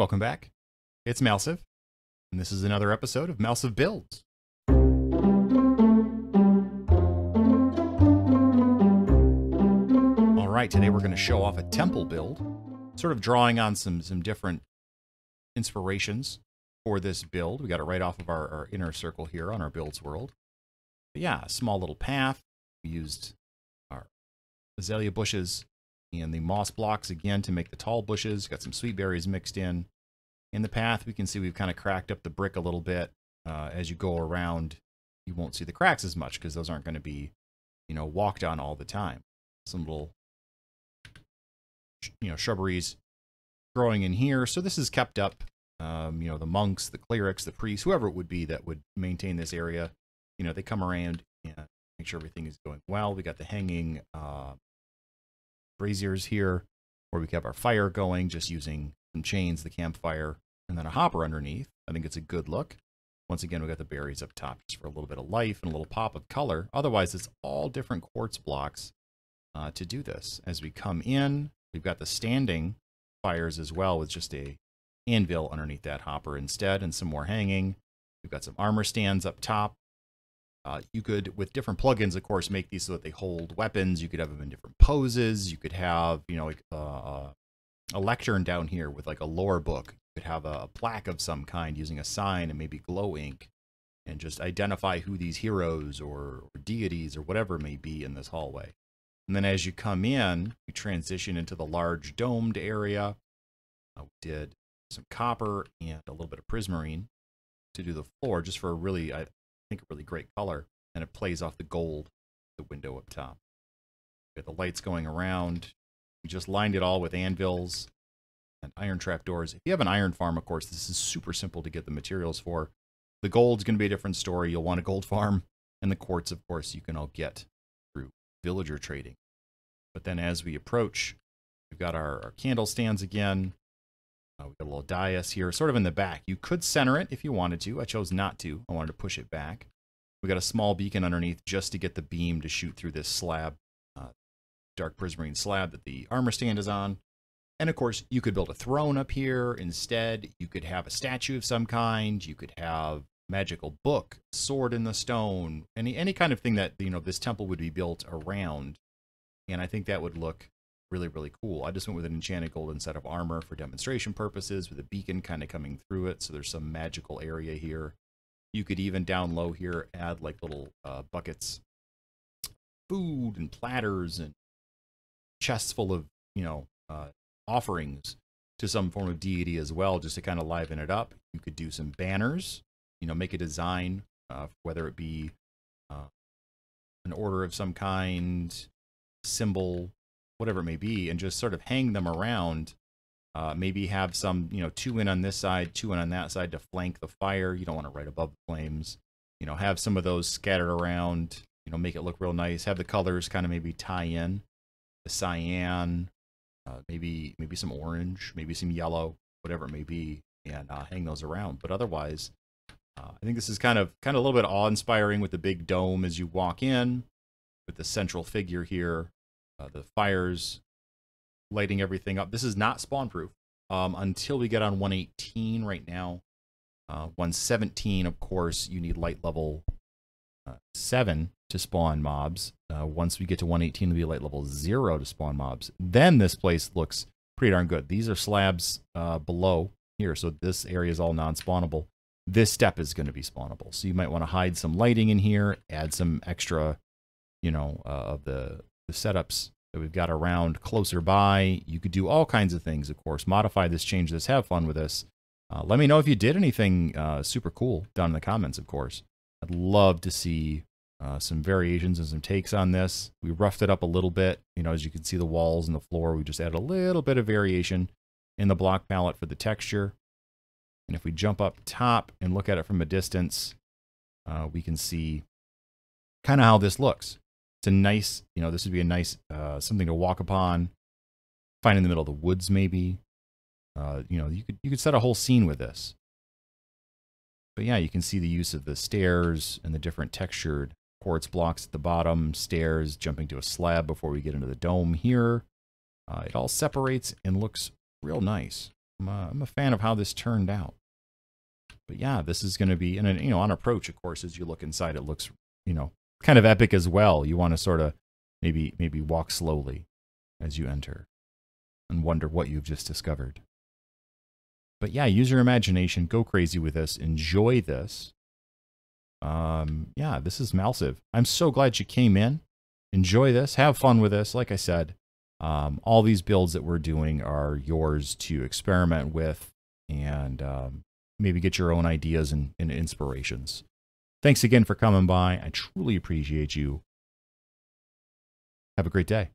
Welcome back. It's Malsiv, and this is another episode of Malsiv Builds. All right, today we're going to show off a temple build, sort of drawing on some, some different inspirations for this build. We got it right off of our, our inner circle here on our Builds World. But yeah, small little path. We used our azalea bushes and the moss blocks again to make the tall bushes. Got some sweet berries mixed in in the path. We can see we've kind of cracked up the brick a little bit. Uh, as you go around, you won't see the cracks as much because those aren't going to be, you know, walked on all the time. Some little, you know, shrubberies growing in here. So this is kept up. Um, you know, the monks, the clerics, the priests, whoever it would be that would maintain this area, you know, they come around and make sure everything is going well. We got the hanging uh, braziers here where we kept our fire going, just using some chains, the campfire, and then a hopper underneath. I think it's a good look. Once again, we got the berries up top just for a little bit of life and a little pop of color. Otherwise, it's all different quartz blocks uh, to do this. As we come in, we've got the standing fires as well with just a anvil underneath that hopper instead and some more hanging. We've got some armor stands up top. Uh, you could, with different plugins, of course, make these so that they hold weapons. You could have them in different poses. You could have, you know, like uh, uh a lectern down here with like a lore book. You could have a, a plaque of some kind using a sign and maybe glow ink and just identify who these heroes or, or deities or whatever may be in this hallway. And then as you come in, you transition into the large domed area. Uh, we did some copper and a little bit of prismarine to do the floor just for a really, I think, a really great color. And it plays off the gold, the window up top. got the lights going around. We just lined it all with anvils and iron trapdoors. If you have an iron farm, of course, this is super simple to get the materials for. The gold's going to be a different story. You'll want a gold farm. And the quartz, of course, you can all get through villager trading. But then as we approach, we've got our, our candle stands again. Uh, we've got a little dais here, sort of in the back. You could center it if you wanted to. I chose not to. I wanted to push it back. We got a small beacon underneath just to get the beam to shoot through this slab dark prismarine slab that the armor stand is on. And of course, you could build a throne up here instead. You could have a statue of some kind. You could have magical book, sword in the stone, any any kind of thing that you know this temple would be built around. And I think that would look really really cool. I just went with an enchanted golden set of armor for demonstration purposes, with a beacon kind of coming through it, so there's some magical area here. You could even down low here add like little uh, buckets, food and platters and chests full of you know uh, offerings to some form of deity as well, just to kind of liven it up. You could do some banners, you know, make a design, uh, whether it be uh, an order of some kind, symbol, whatever it may be, and just sort of hang them around. Uh, maybe have some, you know, two in on this side, two in on that side to flank the fire. You don't want to right above the flames. You know, have some of those scattered around, you know, make it look real nice. Have the colors kind of maybe tie in the cyan, uh, maybe maybe some orange, maybe some yellow, whatever it may be, and uh, hang those around. But otherwise, uh, I think this is kind of kind of a little bit awe-inspiring with the big dome as you walk in, with the central figure here, uh, the fires lighting everything up. This is not spawn-proof um, until we get on 118 right now. Uh, 117, of course, you need light level uh, 7 to spawn mobs. Uh, once we get to 118, it'll be light level zero to spawn mobs. Then this place looks pretty darn good. These are slabs uh, below here, so this area is all non-spawnable. This step is going to be spawnable, so you might want to hide some lighting in here, add some extra, you know, uh, of the, the setups that we've got around closer by. You could do all kinds of things, of course. Modify this, change this, have fun with this. Uh, let me know if you did anything uh, super cool down in the comments, of course. I'd love to see uh, some variations and some takes on this. We roughed it up a little bit. You know, as you can see the walls and the floor, we just added a little bit of variation in the block palette for the texture. And if we jump up top and look at it from a distance, uh, we can see kind of how this looks. It's a nice, you know, this would be a nice, uh, something to walk upon, find in the middle of the woods maybe. Uh, you know, you could, you could set a whole scene with this. But yeah, you can see the use of the stairs and the different textured quartz blocks at the bottom, stairs, jumping to a slab before we get into the dome here. Uh, it all separates and looks real nice. I'm a, I'm a fan of how this turned out. But yeah, this is going to be, and you know, on approach, of course, as you look inside, it looks, you know, kind of epic as well. You want to sort of maybe maybe walk slowly as you enter and wonder what you've just discovered. But yeah, use your imagination, go crazy with this, enjoy this um, yeah, this is massive. I'm so glad you came in. Enjoy this. Have fun with this. Like I said, um, all these builds that we're doing are yours to experiment with and um, maybe get your own ideas and, and inspirations. Thanks again for coming by. I truly appreciate you. Have a great day.